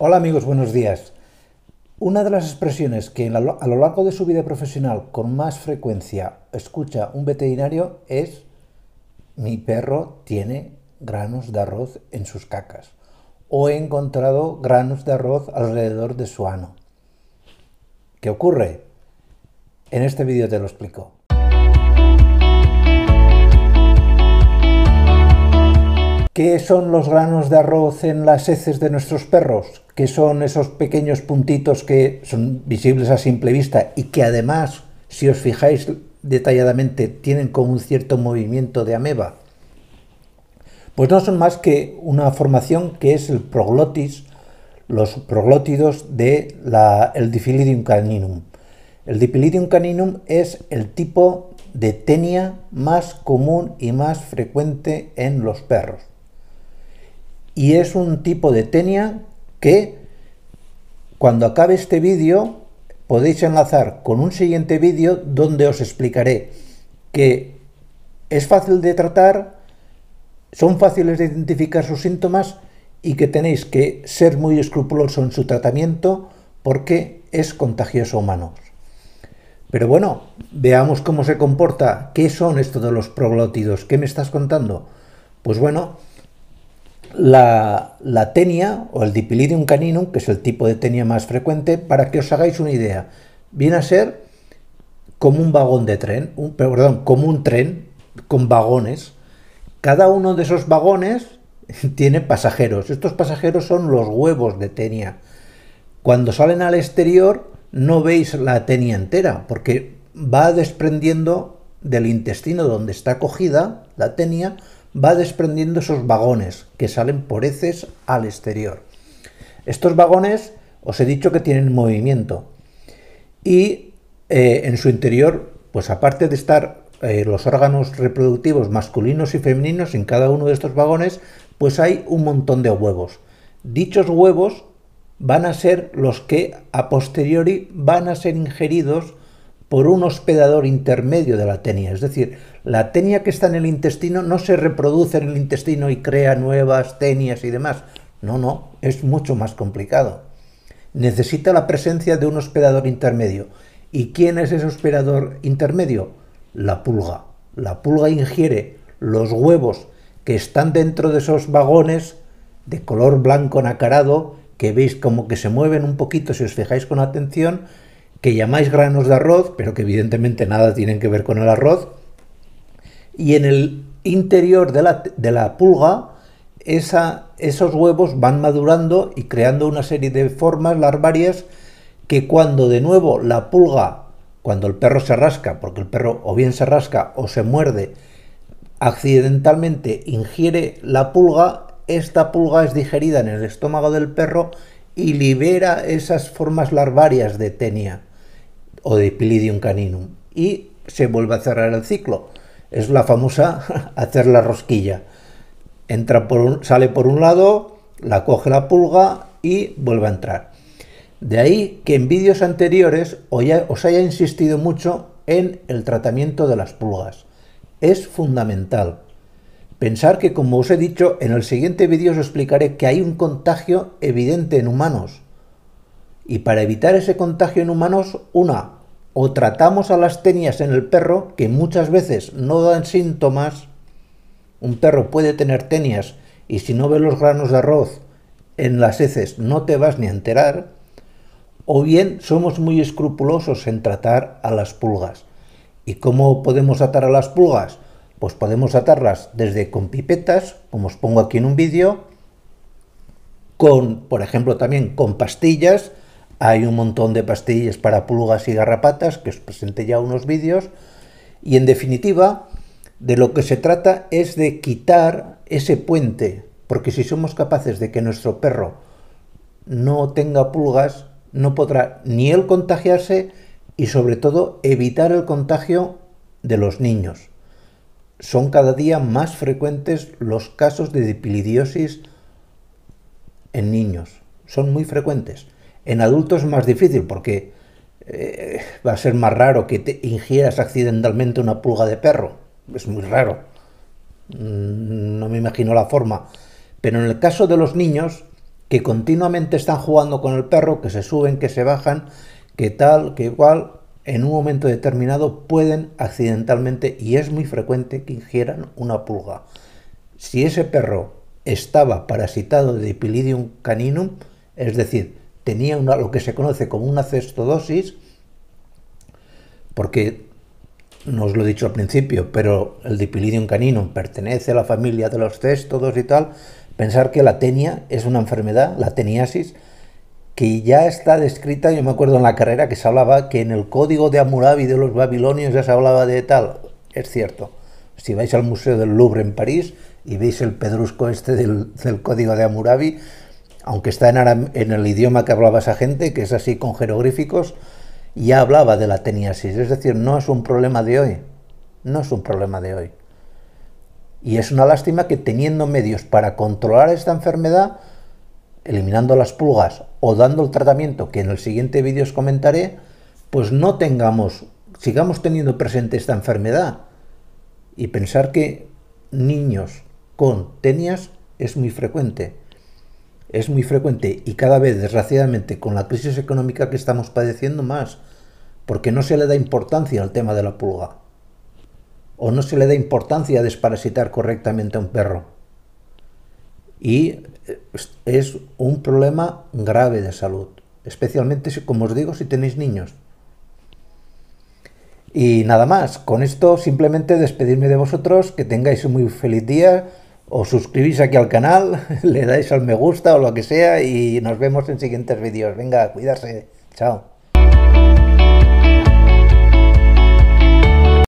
Hola amigos, buenos días. Una de las expresiones que a lo largo de su vida profesional con más frecuencia escucha un veterinario es mi perro tiene granos de arroz en sus cacas o he encontrado granos de arroz alrededor de su ano. ¿Qué ocurre? En este vídeo te lo explico. ¿Qué son los granos de arroz en las heces de nuestros perros? que son esos pequeños puntitos que son visibles a simple vista y que además, si os fijáis detalladamente, tienen como un cierto movimiento de ameba, pues no son más que una formación que es el proglotis, los proglótidos de la, el caninum. El dipylidium caninum es el tipo de tenia más común y más frecuente en los perros. Y es un tipo de tenia que cuando acabe este vídeo podéis enlazar con un siguiente vídeo donde os explicaré que es fácil de tratar, son fáciles de identificar sus síntomas y que tenéis que ser muy escrupuloso en su tratamiento porque es contagioso humanos. Pero bueno, veamos cómo se comporta, qué son estos de los proglótidos, qué me estás contando. Pues bueno, la, tenia o el dipilidium caninum, que es el tipo de tenia más frecuente, para que os hagáis una idea, viene a ser como un vagón de tren, un, perdón, como un tren con vagones. Cada uno de esos vagones tiene pasajeros. Estos pasajeros son los huevos de tenia. Cuando salen al exterior no veis la tenia entera, porque va desprendiendo del intestino donde está cogida la tenia va desprendiendo esos vagones que salen por heces al exterior. Estos vagones os he dicho que tienen movimiento y eh, en su interior, pues aparte de estar eh, los órganos reproductivos masculinos y femeninos en cada uno de estos vagones, pues hay un montón de huevos. Dichos huevos van a ser los que a posteriori van a ser ingeridos por un hospedador intermedio de la tenia. Es decir, la tenia que está en el intestino no se reproduce en el intestino y crea nuevas tenias y demás. No, no, es mucho más complicado. Necesita la presencia de un hospedador intermedio. ¿Y quién es ese hospedador intermedio? La pulga. La pulga ingiere los huevos que están dentro de esos vagones de color blanco nacarado que veis como que se mueven un poquito si os fijáis con atención que llamáis granos de arroz, pero que evidentemente nada tienen que ver con el arroz. Y en el interior de la, pulga, esos huevos van madurando y creando una serie de formas larvarias que cuando de nuevo la pulga, cuando el perro se rasca, porque el perro o bien se rasca o se muerde, accidentalmente ingiere la pulga, esta pulga es digerida en el estómago del perro y libera esas formas larvarias de tenia o de Pilidium caninum. Y se vuelve a cerrar el ciclo. Es la famosa hacer la rosquilla. Entra por sale por un lado, la coge la pulga y vuelve a entrar. De ahí que en vídeos anteriores os haya insistido mucho en el tratamiento de las pulgas. Es fundamental. Pensar que, como os he dicho, en el siguiente vídeo os explicaré que hay un contagio evidente en humanos y para evitar ese contagio en humanos, una, o tratamos a las tenias en el perro, que muchas veces no dan síntomas. Un perro puede tener tenias y si no ve los granos de arroz en las heces no te vas ni a enterar. O bien somos muy escrupulosos en tratar a las pulgas. ¿Y cómo podemos atar a las pulgas? Pues podemos atarlas desde con pipetas, como os pongo aquí en un vídeo, con, por ejemplo, también con pastillas, hay un montón de pastillas para pulgas y garrapatas, que os presenté ya unos vídeos. Y en definitiva, de lo que se trata es de quitar ese puente, porque si somos capaces de que nuestro perro no tenga pulgas, no podrá ni él contagiarse y sobre todo evitar el contagio de los niños. Son cada día más frecuentes los casos de dipilidiosis en niños. Son muy frecuentes. En adultos es más difícil porque eh, va a ser más raro que te ingieras accidentalmente una pulga de perro. Es muy raro. Mm, no me imagino la forma. Pero en el caso de los niños, que continuamente están jugando con el perro, que se suben, que se bajan, que tal, que igual, en un momento determinado pueden accidentalmente, y es muy frecuente, que ingieran una pulga. Si ese perro estaba parasitado de Epilidium caninum, es decir, tenía una, lo que se conoce como una cestodosis, porque no os lo he dicho al principio, pero el Dipilidium caninum pertenece a la familia de los cestodos y tal, pensar que la tenia es una enfermedad, la teniasis, que ya está descrita, yo me acuerdo en la carrera que se hablaba que en el código de Hammurabi de los babilonios ya se hablaba de tal, es cierto. Si vais al Museo del Louvre en París y veis el pedrusco este del, del código de Hammurabi, aunque está en, el idioma que hablaba esa gente, que es así con jeroglíficos, ya hablaba de la teniasis. Es decir, no es un problema de hoy. No es un problema de hoy. Y es una lástima que teniendo medios para controlar esta enfermedad, eliminando las pulgas o dando el tratamiento que en el siguiente vídeo os comentaré, pues no tengamos, sigamos teniendo presente esta enfermedad. Y pensar que niños con tenias es muy frecuente es muy frecuente y cada vez, desgraciadamente, con la crisis económica que estamos padeciendo más, porque no se le da importancia al tema de la pulga, o no se le da importancia a desparasitar correctamente a un perro. Y eh, es un problema grave de salud, especialmente, como os digo, si tenéis niños. Y nada más, con esto simplemente despedirme de vosotros, que tengáis un muy feliz día os suscribís aquí al canal, le dais al me gusta o lo que sea y nos vemos en siguientes vídeos. Venga, cuidarse. Chao.